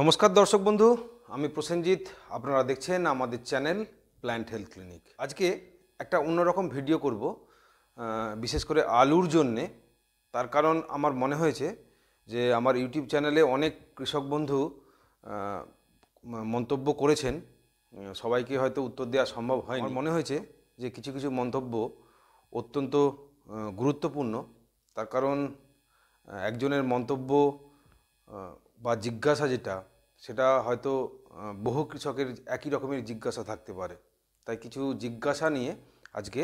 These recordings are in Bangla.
নমস্কার দর্শক বন্ধু আমি প্রসেনজিৎ আপনারা দেখছেন আমাদের চ্যানেল প্ল্যান্ট হেলথ ক্লিনিক আজকে একটা অন্যরকম ভিডিও করব বিশেষ করে আলুর জন্যে তার কারণ আমার মনে হয়েছে যে আমার ইউটিউব চ্যানেলে অনেক কৃষক বন্ধু মন্তব্য করেছেন সবাইকে হয়তো উত্তর দেওয়া সম্ভব হয় মনে হয়েছে যে কিছু কিছু মন্তব্য অত্যন্ত গুরুত্বপূর্ণ তার কারণ একজনের মন্তব্য বা জিজ্ঞাসা যেটা সেটা হয়তো বহু কৃষকের একই রকমের জিজ্ঞাসা থাকতে পারে তাই কিছু জিজ্ঞাসা নিয়ে আজকে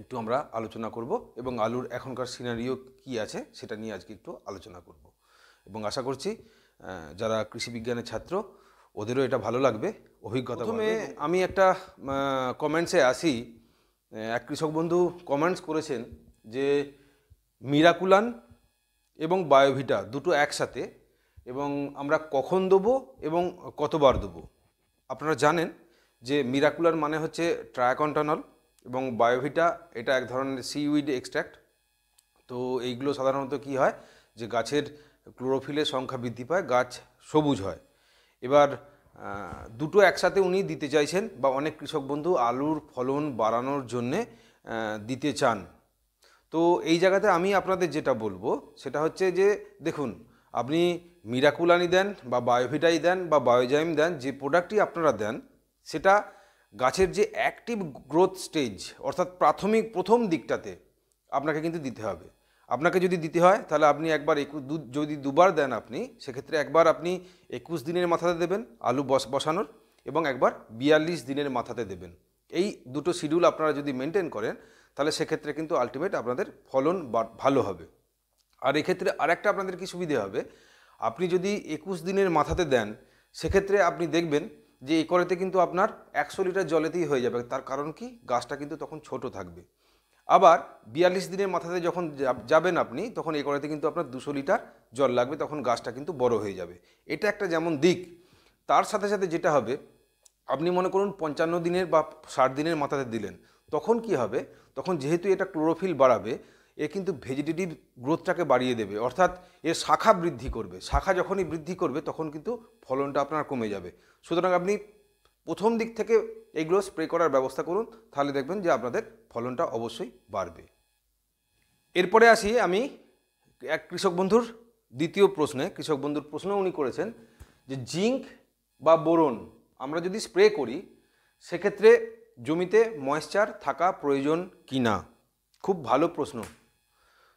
একটু আমরা আলোচনা করব এবং আলুর এখনকার সিনারিও কি আছে সেটা নিয়ে আজকে একটু আলোচনা করব এবং আশা করছি যারা কৃষি বিজ্ঞানের ছাত্র ওদেরও এটা ভালো লাগবে অভিজ্ঞতা প্রথমে আমি একটা কমেন্টসে আসি এক কৃষক বন্ধু কমেন্টস করেছেন যে মিরাকুলান এবং বায়োভিটা দুটো একসাথে এবং আমরা কখন দেব এবং কতবার দেব আপনারা জানেন যে মিরাকুলার মানে হচ্ছে ট্রায়াকন্টানল এবং বায়োভিটা এটা এক ধরনের সিউইড এক্সট্র্যাক্ট তো এইগুলো সাধারণত কি হয় যে গাছের ক্লোরোফিলের সংখ্যা বৃদ্ধি পায় গাছ সবুজ হয় এবার দুটো একসাথে উনি দিতে চাইছেন বা অনেক কৃষক বন্ধু আলুর ফলন বাড়ানোর জন্যে দিতে চান তো এই জায়গাতে আমি আপনাদের যেটা বলবো সেটা হচ্ছে যে দেখুন আপনি মিরাকুলানি দেন বা বায়োভিটাই দেন বা বায়োজাইম দেন যে প্রোডাক্টটি আপনারা দেন সেটা গাছের যে অ্যাক্টিভ গ্রোথ স্টেজ অর্থাৎ প্রাথমিক প্রথম দিকটাতে আপনাকে কিন্তু দিতে হবে আপনাকে যদি দিতে হয় তাহলে আপনি একবার একুশ যদি দুবার দেন আপনি সেক্ষেত্রে একবার আপনি একুশ দিনের মাথাতে দেবেন আলু বস বসানোর এবং একবার বিয়াল্লিশ দিনের মাথাতে দেবেন এই দুটো শিডিউল আপনারা যদি মেনটেন করেন তাহলে সেক্ষেত্রে কিন্তু আলটিমেট আপনাদের ফলন ভালো হবে আর এক্ষেত্রে আরেকটা আপনাদের কি সুবিধে হবে আপনি যদি একুশ দিনের মাথাতে দেন সেক্ষেত্রে আপনি দেখবেন যে একরেতে কিন্তু আপনার একশো লিটার জলেতেই হয়ে যাবে তার কারণ কি গাছটা কিন্তু তখন ছোট থাকবে আবার বিয়াল্লিশ দিনের মাথাতে যখন যাবেন আপনি তখন একরেতে কিন্তু আপনার দুশো লিটার জল লাগবে তখন গাছটা কিন্তু বড় হয়ে যাবে এটা একটা যেমন দিক তার সাথে সাথে যেটা হবে আপনি মনে করুন পঞ্চান্ন দিনের বা ষাট দিনের মাথাতে দিলেন তখন কি হবে তখন যেহেতু এটা ক্লোরোফিল বাড়াবে এ কিন্তু ভেজিটেটিভ গ্রোথটাকে বাড়িয়ে দেবে অর্থাৎ এর শাখা বৃদ্ধি করবে শাখা যখনই বৃদ্ধি করবে তখন কিন্তু ফলনটা আপনার কমে যাবে সুতরাং আপনি প্রথম দিক থেকে এগুলো স্প্রে করার ব্যবস্থা করুন তাহলে দেখবেন যে আপনাদের ফলনটা অবশ্যই বাড়বে এরপরে আসি আমি এক কৃষক বন্ধুর দ্বিতীয় প্রশ্নে কৃষক বন্ধুর প্রশ্ন উনি করেছেন যে জিঙ্ক বা বোরন আমরা যদি স্প্রে করি সেক্ষেত্রে জমিতে ময়েশ্চার থাকা প্রয়োজন কি না খুব ভালো প্রশ্ন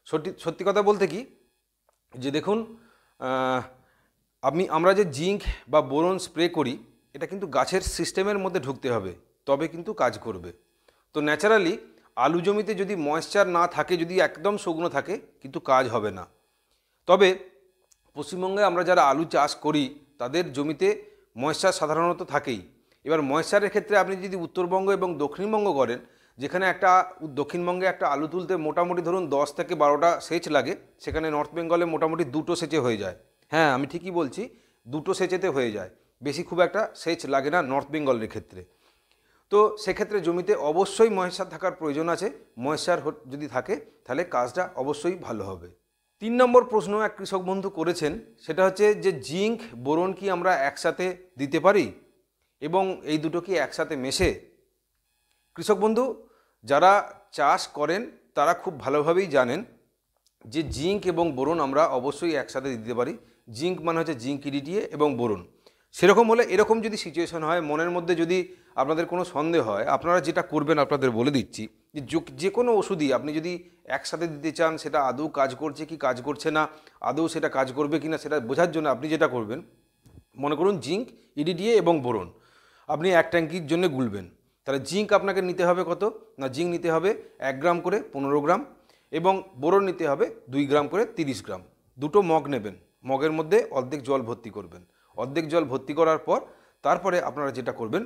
সত্যি সত্যি কথা বলতে কি যে দেখুন আমি আমরা যে জিঙ্ক বা বোরন স্প্রে করি এটা কিন্তু গাছের সিস্টেমের মধ্যে ঢুকতে হবে তবে কিন্তু কাজ করবে তো ন্যাচারালি আলু জমিতে যদি ময়েশ্চার না থাকে যদি একদম শুকনো থাকে কিন্তু কাজ হবে না তবে পশ্চিমবঙ্গে আমরা যারা আলু চাষ করি তাদের জমিতে ময়েশ্চার সাধারণত থাকেই এবার ময়েশ্চারের ক্ষেত্রে আপনি যদি উত্তরবঙ্গ এবং দক্ষিণবঙ্গ করেন যেখানে একটা দক্ষিণবঙ্গে একটা আলু তুলতে মোটামুটি ধরুন দশ থেকে বারোটা সেচ লাগে সেখানে নর্থ বেঙ্গলে মোটামুটি দুটো সেচে হয়ে যায় হ্যাঁ আমি ঠিকই বলছি দুটো সেচেতে হয়ে যায় বেশি খুব একটা সেচ লাগে না নর্থ বেঙ্গলের ক্ষেত্রে তো সেক্ষেত্রে জমিতে অবশ্যই ময়েশ্চার থাকার প্রয়োজন আছে ময়েশ্চার যদি থাকে তাহলে কাজটা অবশ্যই ভালো হবে তিন নম্বর প্রশ্ন এক কৃষক বন্ধু করেছেন সেটা হচ্ছে যে জিঙ্ক বোরন কি আমরা একসাথে দিতে পারি এবং এই দুটো কি একসাথে মেশে কৃষক বন্ধু যারা চাষ করেন তারা খুব ভালোভাবেই জানেন যে জিঙ্ক এবং বোরন আমরা অবশ্যই একসাথে দিতে পারি জিঙ্ক মানে হচ্ছে জিঙ্ক ইডিটিএ এবং বোরন সেরকম হলে এরকম যদি সিচুয়েশন হয় মনের মধ্যে যদি আপনাদের কোনো সন্দেহ হয় আপনারা যেটা করবেন আপনাদের বলে দিচ্ছি যে যে কোনো ওষুধই আপনি যদি একসাথে দিতে চান সেটা আদৌ কাজ করছে কি কাজ করছে না আদৌ সেটা কাজ করবে কি না সেটা বোঝার জন্য আপনি যেটা করবেন মনে করুন জিঙ্ক ইডিডিএ এবং বোরন আপনি এক ট্যাঙ্কির জন্য গুলবেন তাহলে জিঙ্ক আপনাকে নিতে হবে কত না জিঙ্ক নিতে হবে এক গ্রাম করে পনেরো গ্রাম এবং বোরন নিতে হবে দুই গ্রাম করে তিরিশ গ্রাম দুটো মগ নেবেন মগের মধ্যে অর্ধেক জল ভর্তি করবেন অর্ধেক জল ভর্তি করার পর তারপরে আপনারা যেটা করবেন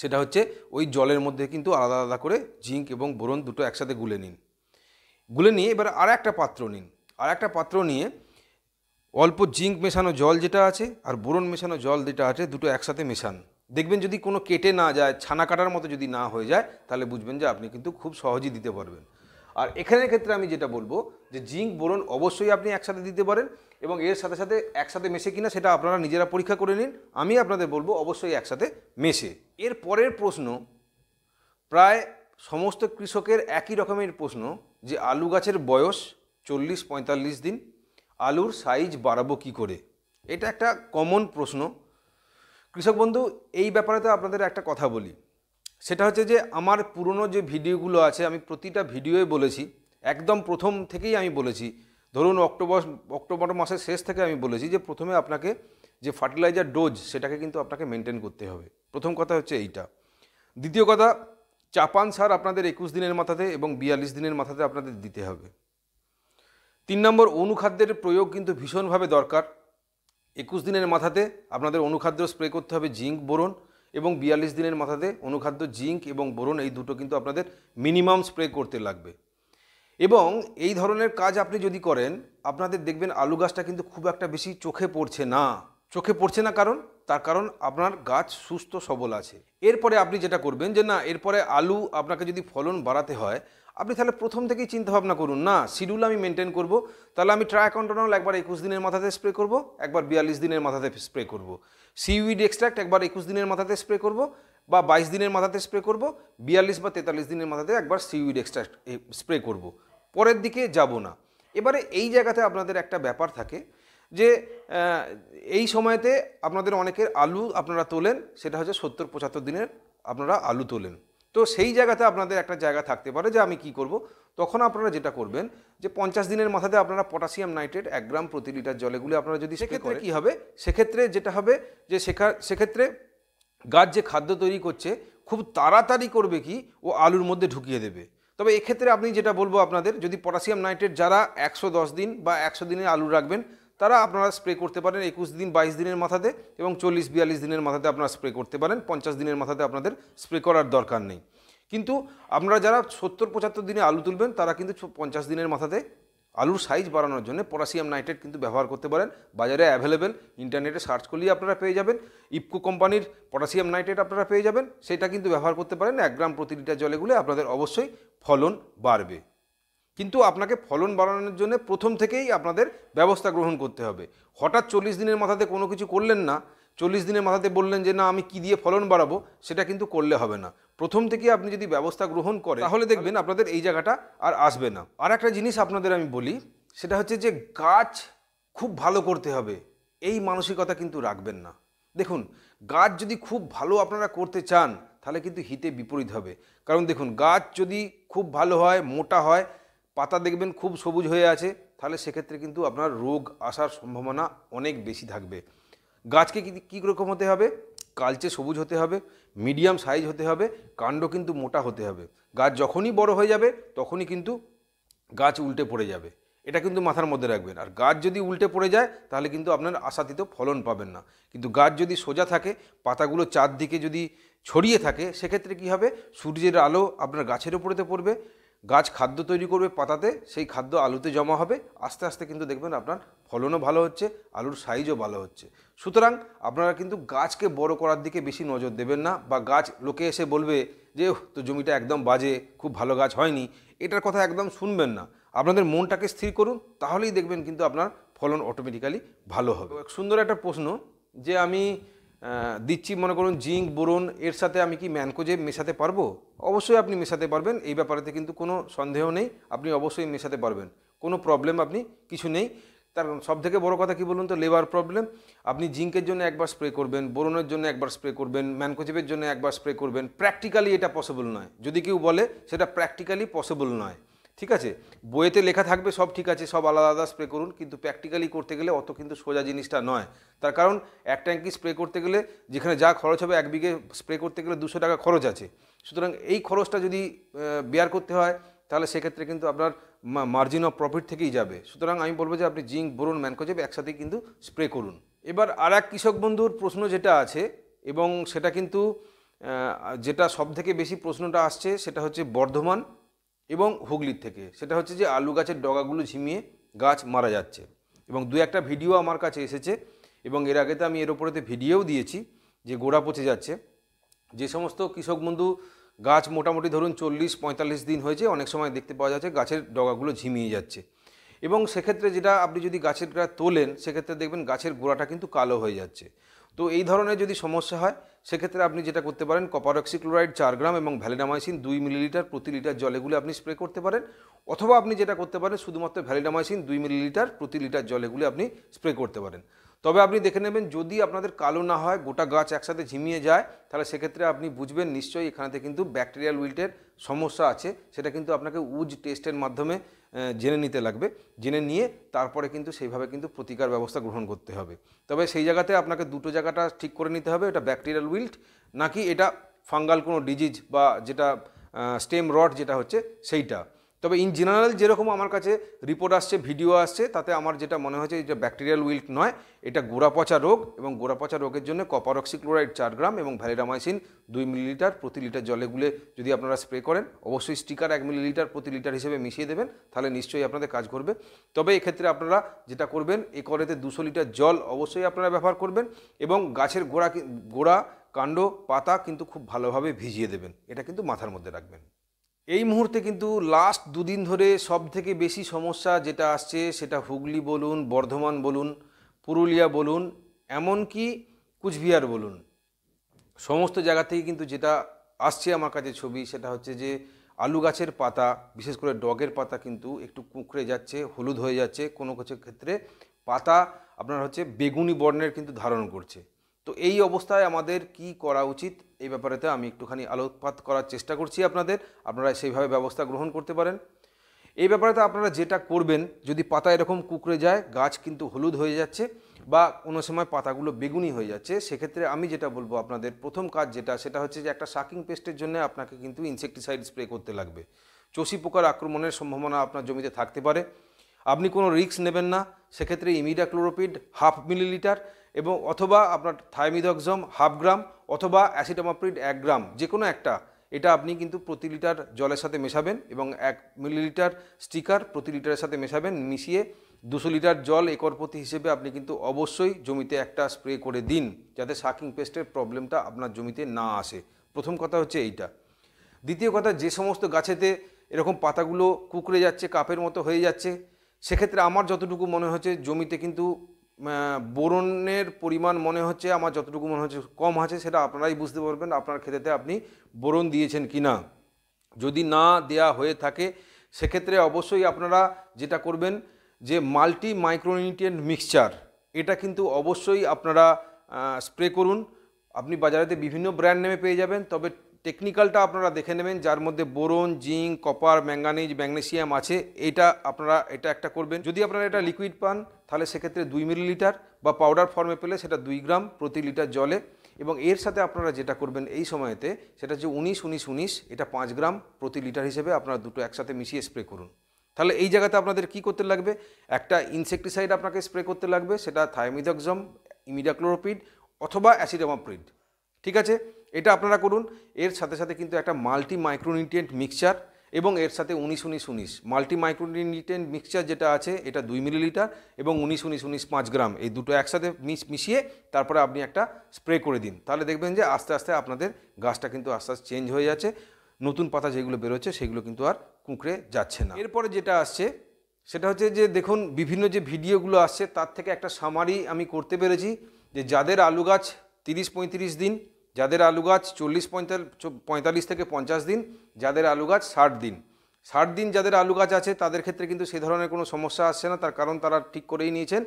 সেটা হচ্ছে ওই জলের মধ্যে কিন্তু আলাদা আলাদা করে জিঙ্ক এবং বোরন দুটো একসাথে গুলে নিন গুলে নিয়ে এবার আর একটা পাত্র নিন আর একটা পাত্র নিয়ে অল্প জিঙ্ক মেশানো জল যেটা আছে আর বোরন মেশানো জল যেটা আছে দুটো একসাথে মেশান দেখবেন যদি কোনো কেটে না যায় ছানা কাটার মতো যদি না হয়ে যায় তাহলে বুঝবেন যে আপনি কিন্তু খুব সহজেই দিতে পারবেন আর এখানের ক্ষেত্রে আমি যেটা বলবো যে জিঙ্ক বোরন অবশ্যই আপনি একসাথে দিতে পারেন এবং এর সাথে সাথে একসাথে মেশে কিনা সেটা আপনারা নিজেরা পরীক্ষা করে নিন আমি আপনাদের বলবো অবশ্যই একসাথে মেশে এর পরের প্রশ্ন প্রায় সমস্ত কৃষকের একই রকমের প্রশ্ন যে আলু গাছের বয়স চল্লিশ পঁয়তাল্লিশ দিন আলুর সাইজ বাড়াবো কি করে এটা একটা কমন প্রশ্ন কৃষক বন্ধু এই ব্যাপারে তো আপনাদের একটা কথা বলি সেটা হচ্ছে যে আমার পুরনো যে ভিডিওগুলো আছে আমি প্রতিটা ভিডিওই বলেছি একদম প্রথম থেকেই আমি বলেছি ধরুন অক্টোবর অক্টোবর মাসের শেষ থেকে আমি বলেছি যে প্রথমে আপনাকে যে ফার্টিলাইজার ডোজ সেটাকে কিন্তু আপনাকে মেনটেন করতে হবে প্রথম কথা হচ্ছে এইটা দ্বিতীয় কথা চাপান সার আপনাদের একুশ দিনের মাথাতে এবং বিয়াল্লিশ দিনের মাথাতে আপনাদের দিতে হবে তিন নম্বর অনুখাদ্যের প্রয়োগ কিন্তু ভীষণভাবে দরকার একুশ দিনের মাথাতে আপনাদের অনুখাদ্য স্প্রে করতে হবে জিঙ্ক বোরন এবং বিয়াল্লিশ দিনের মাথাতে অনুখাদ্য জিঙ্ক এবং বোরন এই দুটো কিন্তু আপনাদের মিনিমাম স্প্রে করতে লাগবে এবং এই ধরনের কাজ আপনি যদি করেন আপনাদের দেখবেন আলু গাছটা কিন্তু খুব একটা বেশি চোখে পড়ছে না চোখে পড়ছে না কারণ তার কারণ আপনার গাছ সুস্থ সবল আছে এরপরে আপনি যেটা করবেন যে না এরপরে আলু আপনাকে যদি ফলন বাড়াতে হয় আপনি তাহলে প্রথম থেকেই চিন্তাভাবনা করুন না শিডিউল আমি মেনটেন করব তাহলে আমি ট্রায়াকন্টনল একবার একুশ দিনের মাথাতে স্প্রে করব একবার বিয়াল্লিশ দিনের মাথাতে স্প্রে করব সিউইড এক্সট্রাক্ট একবার একুশ দিনের মাথাতে স্প্রে করব বা বাইশ দিনের মাথাতে স্প্রে করব বিয়াল্লিশ বা তেতাল্লিশ দিনের মাথাতে একবার সিউইড এক্সট্রাক্ট স্প্রে করব পরের দিকে যাব না এবারে এই জায়গাতে আপনাদের একটা ব্যাপার থাকে যে এই সময়তে আপনাদের অনেকের আলু আপনারা তোলেন সেটা হচ্ছে সত্তর পঁচাত্তর দিনের আপনারা আলু তোলেন তো সেই জায়গাতে আপনাদের একটা জায়গা থাকতে পারে যে আমি কি করব তখন আপনারা যেটা করবেন যে পঞ্চাশ দিনের মাথাতে আপনারা পটাশিয়াম নাইট্রেট এক গ্রাম প্রতি লিটার জলেগুলি আপনারা যদি সেক্ষেত্রে কী হবে সেক্ষেত্রে যেটা হবে যে শেখা সেক্ষেত্রে গাছ যে খাদ্য তৈরি করছে খুব তাড়াতাড়ি করবে কি ও আলুর মধ্যে ঢুকিয়ে দেবে তবে এক্ষেত্রে আপনি যেটা বলবো আপনাদের যদি পটাশিয়াম নাইট্রেট যারা একশো দিন বা একশো দিনে আলু রাখবেন তারা আপনারা স্প্রে করতে পারেন একুশ দিন বাইশ দিনের মাথাতে এবং চল্লিশ বিয়াল্লিশ দিনের মাথাতে আপনারা স্প্রে করতে পারেন পঞ্চাশ দিনের মাথাতে আপনাদের স্প্রে করার দরকার নেই কিন্তু আপনারা যারা সত্তর পঁচাত্তর দিনে আলু তুলবেন তারা কিন্তু পঞ্চাশ দিনের মাথাতে আলুর সাইজ বাড়ানোর জন্য পটাশিয়াম নাইট্রেট কিন্তু ব্যবহার করতে পারেন বাজারে অ্যাভেলেবেল ইন্টারনেটে সার্চ করলেই আপনারা পেয়ে যাবেন ইপকো কোম্পানির পটাশিয়াম নাইট্রেট আপনারা পেয়ে যাবেন সেটা কিন্তু ব্যবহার করতে পারেন এক গ্রাম প্রতি লিটার জলে গুলে আপনাদের অবশ্যই ফলন বাড়বে কিন্তু আপনাকে ফলন বাড়ানোর জন্য প্রথম থেকেই আপনাদের ব্যবস্থা গ্রহণ করতে হবে হঠাৎ চল্লিশ দিনের মাথাতে কোনো কিছু করলেন না চল্লিশ দিনের মাথাতে বললেন যে না আমি কি দিয়ে ফলন বাড়াবো সেটা কিন্তু করলে হবে না প্রথম থেকে আপনি যদি ব্যবস্থা গ্রহণ করেন তাহলে দেখবেন আপনাদের এই জায়গাটা আর আসবে না আর একটা জিনিস আপনাদের আমি বলি সেটা হচ্ছে যে গাছ খুব ভালো করতে হবে এই মানসিকতা কিন্তু রাখবেন না দেখুন গাছ যদি খুব ভালো আপনারা করতে চান তাহলে কিন্তু হিতে বিপরীত হবে কারণ দেখুন গাছ যদি খুব ভালো হয় মোটা হয় পাতা দেখবেন খুব সবুজ হয়ে আছে তাহলে সেক্ষেত্রে কিন্তু আপনার রোগ আসার সম্ভাবনা অনেক বেশি থাকবে গাছকে কী রকম হতে হবে কালচে সবুজ হতে হবে মিডিয়াম সাইজ হতে হবে কাণ্ড কিন্তু মোটা হতে হবে গাছ যখনই বড় হয়ে যাবে তখনই কিন্তু গাছ উল্টে পড়ে যাবে এটা কিন্তু মাথার মধ্যে রাখবেন আর গাছ যদি উল্টে পড়ে যায় তাহলে কিন্তু আপনার আশাতীত ফলন পাবেন না কিন্তু গাছ যদি সোজা থাকে পাতাগুলো চারদিকে যদি ছড়িয়ে থাকে সেক্ষেত্রে কি হবে সূর্যের আলো আপনার গাছের ওপরেতে পড়বে গাছ খাদ্য তৈরি করবে পাতাতে সেই খাদ্য আলুতে জমা হবে আস্তে আস্তে কিন্তু দেখবেন আপনার ফলনও ভালো হচ্ছে আলুর সাইজও ভালো হচ্ছে সুতরাং আপনারা কিন্তু গাছকে বড় করার দিকে বেশি নজর দেবেন না বা গাছ লোকে এসে বলবে যে তো জমিটা একদম বাজে খুব ভালো গাছ হয়নি এটার কথা একদম শুনবেন না আপনাদের মনটাকে স্থির করুন তাহলেই দেখবেন কিন্তু আপনার ফলন অটোমেটিক্যালি ভালো হবে সুন্দর একটা প্রশ্ন যে আমি দিচ্ছি মনে করুন জিঙ্ক বোরন এর সাথে আমি কি ম্যানকোজে মেশাতে পারবো অবশ্যই আপনি মেশাতে পারবেন এই ব্যাপারেতে কিন্তু কোনো সন্দেহ নেই আপনি অবশ্যই মেশাতে পারবেন কোনো প্রবলেম আপনি কিছু নেই তার সবথেকে বড় কথা কি বলুন তো লেবার প্রবলেম আপনি জিঙ্কের জন্য একবার স্প্রে করবেন বোরনের জন্য একবার স্প্রে করবেন ম্যানকোচিপের জন্য একবার স্প্রে করবেন প্র্যাকটিক্যালি এটা পসিবল নয় যদি কেউ বলে সেটা প্র্যাকটিক্যালি পসিবল নয় ঠিক আছে বইয়েতে লেখা থাকবে সব ঠিক আছে সব আলাদা আলাদা স্প্রে করুন কিন্তু প্র্যাকটিক্যালি করতে গেলে অত কিন্তু সোজা জিনিসটা নয় তার কারণ এক ট্যাঙ্কি স্প্রে করতে গেলে যেখানে যা খরচ হবে এক বিঘে স্প্রে করতে গেলে দুশো টাকা খরচ আছে সুতরাং এই খরচটা যদি বেয়ার করতে হয় তাহলে সেক্ষেত্রে কিন্তু আপনার মার্জিন অফ প্রফিট থেকেই যাবে সুতরাং আমি বলবো যে আপনি জিঙ্ক বরুন ম্যানকোজেব একসাথেই কিন্তু স্প্রে করুন এবার আর এক কৃষক বন্ধুর প্রশ্ন যেটা আছে এবং সেটা কিন্তু যেটা সবথেকে বেশি প্রশ্নটা আসছে সেটা হচ্ছে বর্ধমান এবং হুগলির থেকে সেটা হচ্ছে যে আলু গাছের ডগাগুলো ঝিমিয়ে গাছ মারা যাচ্ছে এবং দু একটা ভিডিও আমার কাছে এসেছে এবং এর আগে তো আমি এর ওপরেতে ভিডিওও দিয়েছি যে গোড়া পচে যাচ্ছে যে সমস্ত কৃষক বন্ধু গাছ মোটামুটি ধরুন চল্লিশ পঁয়তাল্লিশ দিন হয়েছে অনেক সময় দেখতে পাওয়া যাচ্ছে গাছের ডগাগুলো ঝিমিয়ে যাচ্ছে এবং সেক্ষেত্রে যেটা আপনি যদি গাছের তোলেন সেক্ষেত্রে দেখবেন গাছের গোড়াটা কিন্তু কালো হয়ে যাচ্ছে তো এই ধরনের যদি সমস্যা হয় সেক্ষেত্রে আপনি যেটা করতে পারেন কপার অক্সিক্লোরাইড চার গ্রাম এবং ভ্যালিডামাইসিন দুই মিলিলিটার প্রতি লিটার জলেগুলো আপনি স্প্রে করতে পারেন অথবা আপনি যেটা করতে পারেন শুধুমাত্র ভ্যালিডামাইসিন দুই মিলিলিটার প্রতি লিটার জলেগুলো আপনি স্প্রে করতে পারেন তবে আপনি দেখে নেবেন যদি আপনাদের কালো না হয় গোটা গাছ একসাথে ঝিমিয়ে যায় তাহলে সেক্ষেত্রে আপনি বুঝবেন নিশ্চয়ই এখানেতে কিন্তু ব্যাকটেরিয়াল উইল্টের সমস্যা আছে সেটা কিন্তু আপনাকে উজ টেস্টের মাধ্যমে জেনে নিতে লাগবে জেনে নিয়ে তারপরে কিন্তু সেইভাবে কিন্তু প্রতিকার ব্যবস্থা গ্রহণ করতে হবে তবে সেই জায়গাতে আপনাকে দুটো জায়গাটা ঠিক করে নিতে হবে এটা ব্যাকটেরিয়াল উইল্ট নাকি এটা ফাঙ্গাল কোনো ডিজিজ বা যেটা স্টেম রড যেটা হচ্ছে সেইটা তবে ইন জেনারেল যেরকম আমার কাছে রিপোর্ট আসছে ভিডিও আসছে তাতে আমার যেটা মনে হয়েছে এটা ব্যাকটেরিয়াল উইল্ট নয় এটা গোড়াপচা রোগ এবং গোড়াপচা রোগের জন্য কপারক্সিক্লোরাইড চার গ্রাম এবং ভ্যালিডামাইসিন দুই মিলিলিটার প্রতি লিটার জলে গুলে যদি আপনারা স্প্রে করেন অবশ্যই স্টিকার এক মিলিলিটার প্রতি লিটার হিসেবে মিশিয়ে দেবেন তাহলে নিশ্চয়ই আপনাদের কাজ করবে তবে এক্ষেত্রে আপনারা যেটা করবেন একরেতে দুশো লিটার জল অবশ্যই আপনারা ব্যবহার করবেন এবং গাছের গোড়া গোড়া কাণ্ড পাতা কিন্তু খুব ভালোভাবে ভিজিয়ে দেবেন এটা কিন্তু মাথার মধ্যে রাখবেন এই মুহূর্তে কিন্তু লাস্ট দুদিন ধরে সব থেকে বেশি সমস্যা যেটা আসছে সেটা হুগলি বলুন বর্ধমান বলুন পুরুলিয়া বলুন এমনকি কুচবিহার বলুন সমস্ত জায়গা থেকে কিন্তু যেটা আসছে আমার কাছে ছবি সেটা হচ্ছে যে আলু গাছের পাতা বিশেষ করে ডগের পাতা কিন্তু একটু কুঁকড়ে যাচ্ছে হলুদ হয়ে যাচ্ছে কোনো কিছু ক্ষেত্রে পাতা আপনার হচ্ছে বেগুনি বর্ণের কিন্তু ধারণ করছে তো এই অবস্থায় আমাদের কি করা উচিত এই ব্যাপারেতে আমি একটুখানি আলোকপাত করার চেষ্টা করছি আপনাদের আপনারা সেইভাবে ব্যবস্থা গ্রহণ করতে পারেন এই ব্যাপারেতে আপনারা যেটা করবেন যদি পাতা এরকম কুকড়ে যায় গাছ কিন্তু হলুদ হয়ে যাচ্ছে বা কোনো সময় পাতাগুলো বেগুনি হয়ে যাচ্ছে সেক্ষেত্রে আমি যেটা বলবো আপনাদের প্রথম কাজ যেটা সেটা হচ্ছে যে একটা শাকিং পেস্টের জন্য আপনাকে কিন্তু ইনসেকটিসাইড স্প্রে করতে লাগবে চষি পোকার আক্রমণের সম্ভাবনা আপনার জমিতে থাকতে পারে আপনি কোনো রিস্ক নেবেন না সেক্ষেত্রে ইমিডাক্লোরোপিড হাফ মিলিলিটার এবং অথবা আপনার থাইমিদকজম হাফ গ্রাম অথবা অ্যাসিটামাপ্রিড এক গ্রাম যে কোনো একটা এটা আপনি কিন্তু প্রতি লিটার জলের সাথে মেশাবেন এবং এক মিলিলিটার স্টিকার প্রতি লিটারের সাথে মেশাবেন মিশিয়ে দুশো লিটার জল একর প্রতি হিসেবে আপনি কিন্তু অবশ্যই জমিতে একটা স্প্রে করে দিন যাতে শাকিং পেস্টের প্রবলেমটা আপনার জমিতে না আসে প্রথম কথা হচ্ছে এইটা দ্বিতীয় কথা যে সমস্ত গাছেতে এরকম পাতাগুলো কুকড়ে যাচ্ছে কাপের মতো হয়ে যাচ্ছে সেক্ষেত্রে আমার যতটুকু মনে হচ্ছে জমিতে কিন্তু বোরনের পরিমাণ মনে হচ্ছে আমার যতটুকু মনে হচ্ছে কম আছে সেটা আপনারাই বুঝতে পারবেন আপনার ক্ষেতেতে আপনি বোরন দিয়েছেন কি না যদি না দেয়া হয়ে থাকে সেক্ষেত্রে অবশ্যই আপনারা যেটা করবেন যে মাল্টি মাইক্রোনিউট্রিয়েন্ট মিক্সচার এটা কিন্তু অবশ্যই আপনারা স্প্রে করুন আপনি বাজারেতে বিভিন্ন ব্র্যান্ড নেমে পেয়ে যাবেন তবে টেকনিক্যালটা আপনারা দেখে নেবেন যার মধ্যে boron zinc copper manganese magnesium আছে এটা আপনারা এটা একটা করবেন যদি আপনারা এটা লিকুইড পান তাহলে সেক্ষেত্রে দুই মিলিলিটার বা পাউডার ফর্মে পেলে সেটা দুই গ্রাম প্রতি লিটার জলে এবং এর সাথে আপনারা যেটা করবেন এই সময়তে সেটা হচ্ছে উনিশ উনিশ উনিশ এটা পাঁচ গ্রাম প্রতি লিটার হিসেবে আপনারা দুটো একসাথে মিশিয়ে স্প্রে করুন তাহলে এই জায়গাতে আপনাদের কি করতে লাগবে একটা ইনসেকটিসাইড আপনাকে স্প্রে করতে লাগবে সেটা থাইমিডক্সম ইমিডাক্লোরোপিড অথবা অ্যাসিডামাপ্রিড ঠিক আছে এটা আপনারা করুন এর সাথে সাথে কিন্তু একটা মাল্টি মাইক্রোনিউট্রিয়েন্ট মিক্সচার এবং এর সাথে উনিশ উনিশ উনিশ মাল্টি মাইক্রোনিউট্রিয়েন্ট মিক্সচার যেটা আছে এটা দুই মিলিলিটার এবং উনিশ উনিশ উনিশ পাঁচ গ্রাম এই দুটো একসাথে মিশিয়ে তারপরে আপনি একটা স্প্রে করে দিন তাহলে দেখবেন যে আস্তে আস্তে আপনাদের গাছটা কিন্তু আস্তে আস্তে চেঞ্জ হয়ে যাচ্ছে নতুন পাতা যেগুলো বেরোচ্ছে সেগুলো কিন্তু আর কুঁকড়ে যাচ্ছে না এরপরে যেটা আসছে সেটা হচ্ছে যে দেখুন বিভিন্ন যে ভিডিওগুলো আসছে তার থেকে একটা সামারি আমি করতে পেরেছি যে যাদের আলু গাছ তিরিশ পঁয়ত্রিশ দিন যাদের আলু গাছ চল্লিশ পঁয়তাল্লিশ থেকে পঞ্চাশ দিন যাদের আলু গাছ ষাট দিন ষাট দিন যাদের আলু গাছ আছে তাদের ক্ষেত্রে কিন্তু সে ধরনের কোনো সমস্যা আসছে না তার কারণ তারা ঠিক করেই নিয়েছেন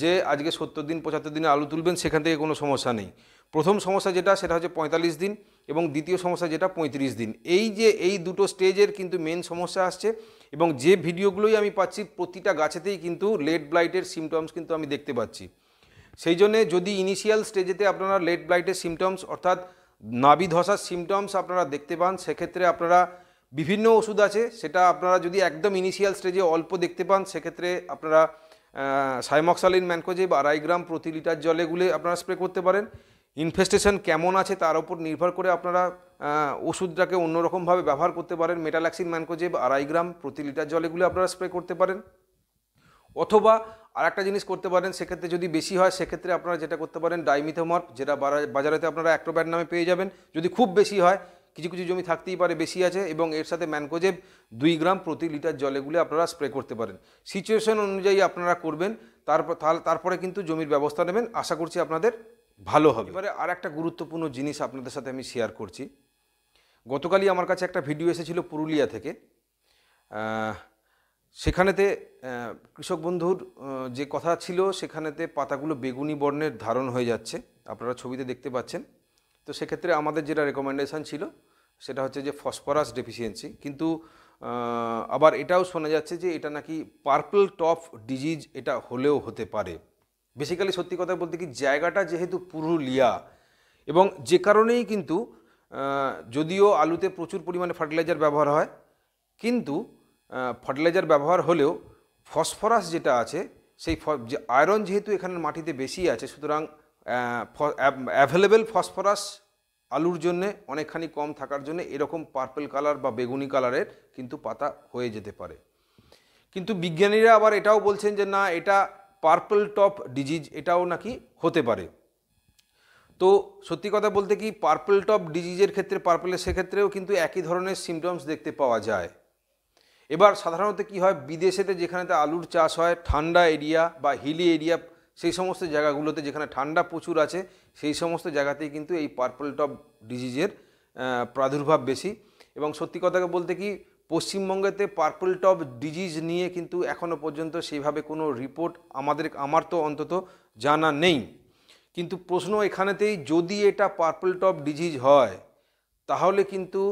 যে আজকে সত্তর দিন পঁচাত্তর দিনে আলু তুলবেন সেখান থেকে কোনো সমস্যা নেই প্রথম সমস্যা যেটা সেটা হচ্ছে পঁয়তাল্লিশ দিন এবং দ্বিতীয় সমস্যা যেটা পঁয়ত্রিশ দিন এই যে এই দুটো স্টেজের কিন্তু মেন সমস্যা আসছে এবং যে ভিডিওগুলোই আমি পাচ্ছি প্রতিটা গাছেতেই কিন্তু লেট ব্লাইটের সিমটমস কিন্তু আমি দেখতে পাচ্ছি সেই জন্যে যদি ইনিশিয়াল স্টেজেতে আপনারা লেট ব্লাইটের সিমটমস অর্থাৎ নাবি ধসার সিমটমস আপনারা দেখতে পান সেক্ষেত্রে আপনারা বিভিন্ন ওষুধ আছে সেটা আপনারা যদি একদম ইনিশিয়াল স্টেজে অল্প দেখতে পান সেক্ষেত্রে আপনারা সাইমক্সালিন ম্যানকোজে বা আড়াই গ্রাম প্রতি লিটার জলে গুলে আপনারা স্প্রে করতে পারেন ইনফেস্টেশন কেমন আছে তার উপর নির্ভর করে আপনারা ওষুধটাকে অন্যরকমভাবে ব্যবহার করতে পারেন মেটালাক্সিন ম্যানকোজে বা আড়াই গ্রাম প্রতি লিটার জলেগুলো আপনারা স্প্রে করতে পারেন অথবা আর একটা জিনিস করতে পারেন সেক্ষেত্রে যদি বেশি হয় সেক্ষেত্রে আপনারা যেটা করতে পারেন ডাইমিথোমর্প যেটা বাজারেতে আপনারা অ্যাক্রোব্যাট নামে পেয়ে যাবেন যদি খুব বেশি হয় কিছু কিছু জমি থাকতেই পারে বেশি আছে এবং এর সাথে ম্যানকোজেব দুই গ্রাম প্রতি লিটার জলে আপনারা স্প্রে করতে পারেন সিচুয়েশন অনুযায়ী আপনারা করবেন তারপর তারপরে কিন্তু জমির ব্যবস্থা নেবেন আশা করছি আপনাদের ভালো হবে এবারে আর একটা গুরুত্বপূর্ণ জিনিস আপনাদের সাথে আমি শেয়ার করছি গতকালই আমার কাছে একটা ভিডিও এসেছিল পুরুলিয়া থেকে সেখানেতে কৃষক বন্ধুর যে কথা ছিল সেখানেতে পাতাগুলো বেগুনি বর্ণের ধারণ হয়ে যাচ্ছে আপনারা ছবিতে দেখতে পাচ্ছেন তো সেক্ষেত্রে আমাদের যেটা রেকমেন্ডেশান ছিল সেটা হচ্ছে যে ফসফরাস ডেফিসিয়েন্সি কিন্তু আবার এটাও শোনা যাচ্ছে যে এটা নাকি পার্পল টপ ডিজিজ এটা হলেও হতে পারে বেসিক্যালি সত্যি কথা বলতে কি জায়গাটা যেহেতু পুরুলিয়া এবং যে কারণেই কিন্তু যদিও আলুতে প্রচুর পরিমাণে ফার্টিলাইজার ব্যবহার হয় কিন্তু ফার্টিলাইজার ব্যবহার হলেও ফসফরাস যেটা আছে সেই যে আয়রন যেহেতু এখানের মাটিতে বেশি আছে সুতরাং অ্যাভেলেবেল ফসফরাস আলুর জন্যে অনেকখানি কম থাকার জন্য এরকম পার্পেল কালার বা বেগুনি কালারের কিন্তু পাতা হয়ে যেতে পারে কিন্তু বিজ্ঞানীরা আবার এটাও বলছেন যে না এটা পার্পল টপ ডিজিজ এটাও নাকি হতে পারে তো সত্যি কথা বলতে কি পার্পল টপ ডিজিজের ক্ষেত্রে পার্পলের সেক্ষেত্রেও কিন্তু একই ধরনের সিমটমস দেখতে পাওয়া যায় এবার সাধারণত কি হয় বিদেশেতে যেখানেতে আলুর চাষ হয় ঠান্ডা এরিয়া বা হিলি এরিয়া সেই সমস্ত জায়গাগুলোতে যেখানে ঠান্ডা প্রচুর আছে সেই সমস্ত জায়গাতেই কিন্তু এই পার্পল টপ ডিজিজের প্রাদুর্ভাব বেশি এবং সত্যি কথাকে বলতে কি পশ্চিমবঙ্গেতে পার্পল টপ ডিজিজ নিয়ে কিন্তু এখনও পর্যন্ত সেইভাবে কোনো রিপোর্ট আমাদের আমার তো অন্তত জানা নেই কিন্তু প্রশ্ন এখানেতেই যদি এটা পার্পল টপ ডিজিজ হয় তাহলে কিন্তু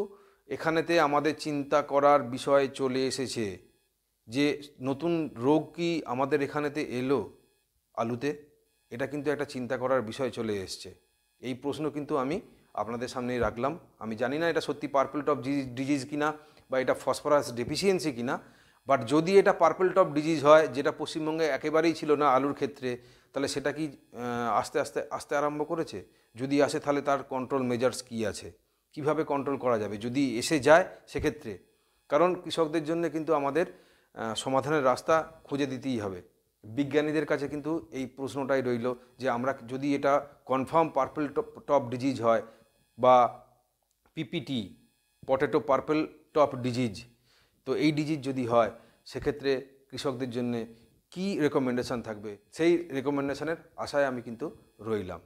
এখানেতে আমাদের চিন্তা করার বিষয় চলে এসেছে যে নতুন রোগ কি আমাদের এখানেতে এলো আলুতে এটা কিন্তু একটা চিন্তা করার বিষয় চলে এসছে এই প্রশ্ন কিন্তু আমি আপনাদের সামনেই রাখলাম আমি জানি না এটা সত্যি পার্পল টপ ডিজিজ কিনা বা এটা ফসফরাস ডেফিসিয়েন্সি কিনা বাট যদি এটা পার্পল টপ ডিজিজ হয় যেটা পশ্চিমবঙ্গে একেবারেই ছিল না আলুর ক্ষেত্রে তাহলে সেটা কি আস্তে আস্তে আসতে আরম্ভ করেছে যদি আসে তাহলে তার কন্ট্রোল মেজার্স কী আছে কিভাবে কন্ট্রোল করা যাবে যদি এসে যায় সেক্ষেত্রে কারণ কৃষকদের জন্য কিন্তু আমাদের সমাধানের রাস্তা খুঁজে দিতেই হবে বিজ্ঞানীদের কাছে কিন্তু এই প্রশ্নটাই রইল যে আমরা যদি এটা কনফার্ম পার্পেল টপ ডিজিজ হয় বা PPT potato purple top disease তো এই ডিজিজ যদি হয় সেক্ষেত্রে কৃষকদের জন্যে কি রেকমেন্ডেশান থাকবে সেই রেকমেন্ডেশানের আশায় আমি কিন্তু রইলাম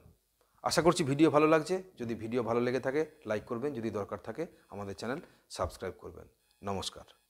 আশা করছি ভিডিও ভালো লাগছে যদি ভিডিও ভালো লেগে থাকে লাইক করবেন যদি দরকার থাকে আমাদের চ্যানেল সাবস্ক্রাইব করবেন নমস্কার